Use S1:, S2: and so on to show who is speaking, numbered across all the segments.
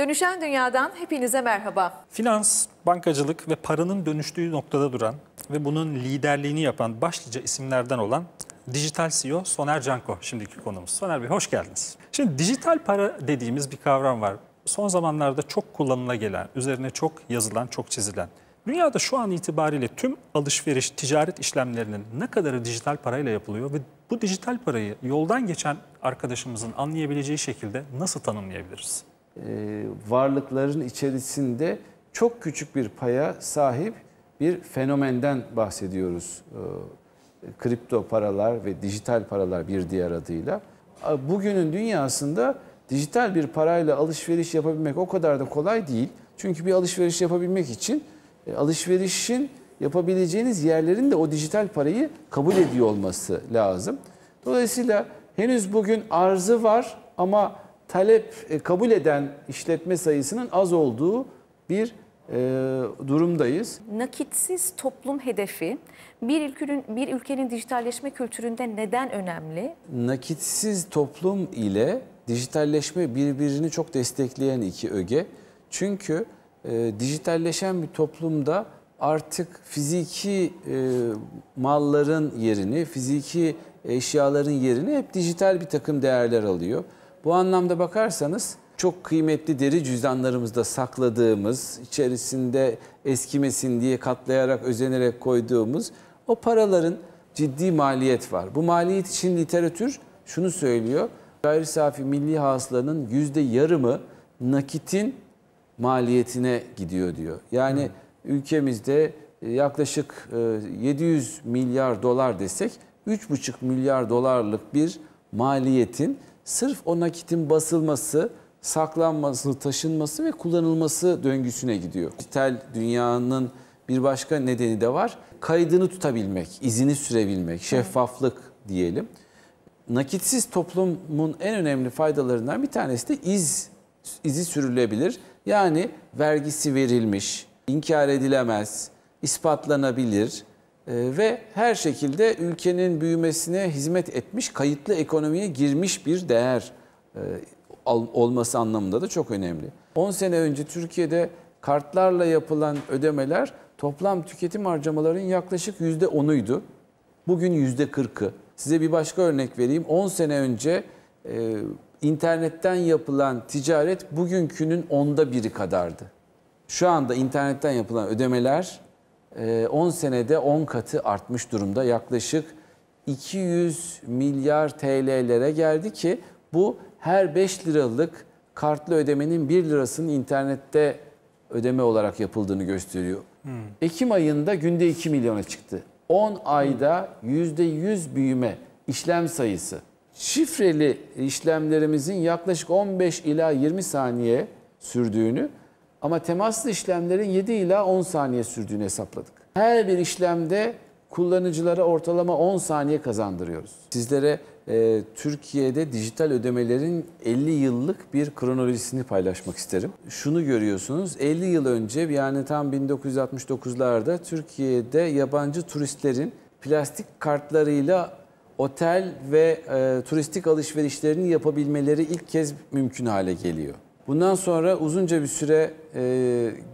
S1: Dönüşen Dünya'dan hepinize merhaba. Finans, bankacılık ve paranın dönüştüğü noktada duran ve bunun liderliğini yapan başlıca isimlerden olan Dijital CEO Soner Canko şimdiki konumuz. Soner Bey hoş geldiniz. Şimdi dijital para dediğimiz bir kavram var. Son zamanlarda çok kullanıla gelen, üzerine çok yazılan, çok çizilen. Dünyada şu an itibariyle tüm alışveriş, ticaret işlemlerinin ne kadarı dijital parayla yapılıyor ve bu dijital parayı yoldan geçen arkadaşımızın anlayabileceği şekilde nasıl tanımlayabiliriz? E, varlıkların içerisinde çok küçük bir paya sahip bir fenomenden bahsediyoruz. E, kripto paralar ve dijital paralar bir diğer adıyla. Bugünün dünyasında dijital bir parayla alışveriş yapabilmek o kadar da kolay değil. Çünkü bir alışveriş yapabilmek için e, alışverişin yapabileceğiniz yerlerin de o dijital parayı kabul ediyor olması lazım. Dolayısıyla henüz bugün arzı var ama talep e, kabul eden işletme sayısının az olduğu bir e, durumdayız. Nakitsiz toplum hedefi bir ülkenin, bir ülkenin dijitalleşme kültüründe neden önemli? Nakitsiz toplum ile dijitalleşme birbirini çok destekleyen iki öge. Çünkü e, dijitalleşen bir toplumda artık fiziki e, malların yerini, fiziki eşyaların yerini hep dijital bir takım değerler alıyor. Bu anlamda bakarsanız çok kıymetli deri cüzdanlarımızda sakladığımız, içerisinde eskimesin diye katlayarak, özenerek koyduğumuz o paraların ciddi maliyet var. Bu maliyet için literatür şunu söylüyor. Gayri safi milli hasılanın yüzde yarımı nakitin maliyetine gidiyor diyor. Yani hmm. ülkemizde e, yaklaşık 700 e, milyar dolar desek 3,5 milyar dolarlık bir maliyetin sırf o nakitin basılması, saklanması, taşınması ve kullanılması döngüsüne gidiyor. Dijital dünyanın bir başka nedeni de var. Kaydını tutabilmek, izini sürebilmek, şeffaflık diyelim. Nakitsiz toplumun en önemli faydalarından bir tanesi de iz izi sürülebilir. Yani vergisi verilmiş, inkar edilemez, ispatlanabilir, ee, ve her şekilde ülkenin büyümesine hizmet etmiş, kayıtlı ekonomiye girmiş bir değer e, olması anlamında da çok önemli. 10 sene önce Türkiye'de kartlarla yapılan ödemeler toplam tüketim harcamaların yaklaşık %10'uydu. Bugün %40'ı. Size bir başka örnek vereyim. 10 sene önce e, internetten yapılan ticaret bugünkünün onda biri kadardı. Şu anda internetten yapılan ödemeler 10 ee, senede 10 katı artmış durumda. Yaklaşık 200 milyar TL'lere geldi ki bu her 5 liralık kartlı ödemenin 1 lirasının internette ödeme olarak yapıldığını gösteriyor. Hmm. Ekim ayında günde 2 milyona çıktı. 10 ayda %100 büyüme işlem sayısı. Şifreli işlemlerimizin yaklaşık 15 ila 20 saniye sürdüğünü ama temaslı işlemlerin 7 ila 10 saniye sürdüğünü hesapladık. Her bir işlemde kullanıcılara ortalama 10 saniye kazandırıyoruz. Sizlere e, Türkiye'de dijital ödemelerin 50 yıllık bir kronolojisini paylaşmak isterim. Şunu görüyorsunuz 50 yıl önce yani tam 1969'larda Türkiye'de yabancı turistlerin plastik kartlarıyla otel ve e, turistik alışverişlerini yapabilmeleri ilk kez mümkün hale geliyor. Bundan sonra uzunca bir süre e,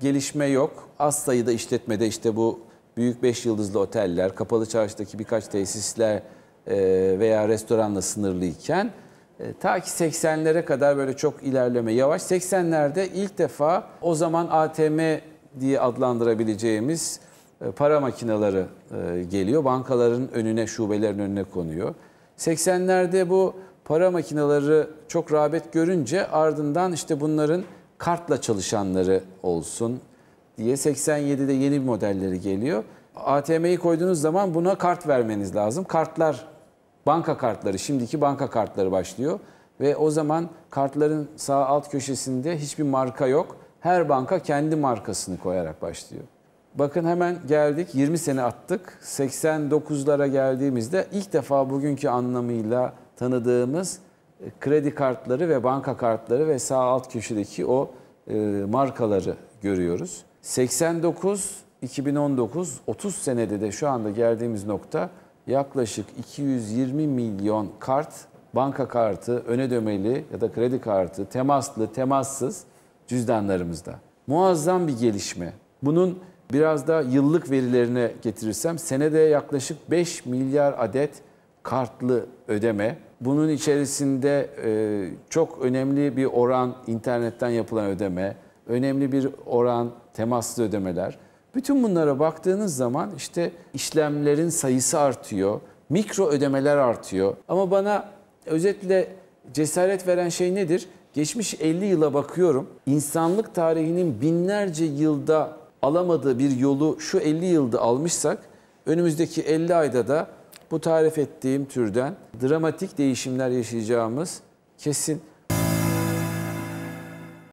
S1: gelişme yok. Az sayıda işletmede işte bu büyük beş yıldızlı oteller, kapalı çarşıdaki birkaç tesisler e, veya restoranla sınırlıyken e, ta ki 80'lere kadar böyle çok ilerleme yavaş. 80'lerde ilk defa o zaman ATM diye adlandırabileceğimiz e, para makineleri e, geliyor. Bankaların önüne, şubelerin önüne konuyor. 80'lerde bu para makineleri çok rağbet görünce ardından işte bunların kartla çalışanları olsun diye 87'de yeni bir modelleri geliyor. ATM'yi koyduğunuz zaman buna kart vermeniz lazım. Kartlar, banka kartları, şimdiki banka kartları başlıyor. Ve o zaman kartların sağ alt köşesinde hiçbir marka yok. Her banka kendi markasını koyarak başlıyor. Bakın hemen geldik 20 sene attık. 89'lara geldiğimizde ilk defa bugünkü anlamıyla tanıdığımız e, kredi kartları ve banka kartları ve sağ alt köşedeki o e, markaları görüyoruz. 89 2019 30 senede de şu anda geldiğimiz nokta yaklaşık 220 milyon kart, banka kartı, öne dömeli ya da kredi kartı, temaslı, temassız cüzdanlarımızda. Muazzam bir gelişme. Bunun biraz da yıllık verilerine getirirsem senede yaklaşık 5 milyar adet kartlı ödeme bunun içerisinde e, çok önemli bir oran internetten yapılan ödeme, önemli bir oran temaslı ödemeler. Bütün bunlara baktığınız zaman işte işlemlerin sayısı artıyor, mikro ödemeler artıyor. Ama bana özetle cesaret veren şey nedir? Geçmiş 50 yıla bakıyorum. İnsanlık tarihinin binlerce yılda alamadığı bir yolu şu 50 yılda almışsak önümüzdeki 50 ayda da bu tarif ettiğim türden dramatik değişimler yaşayacağımız kesin.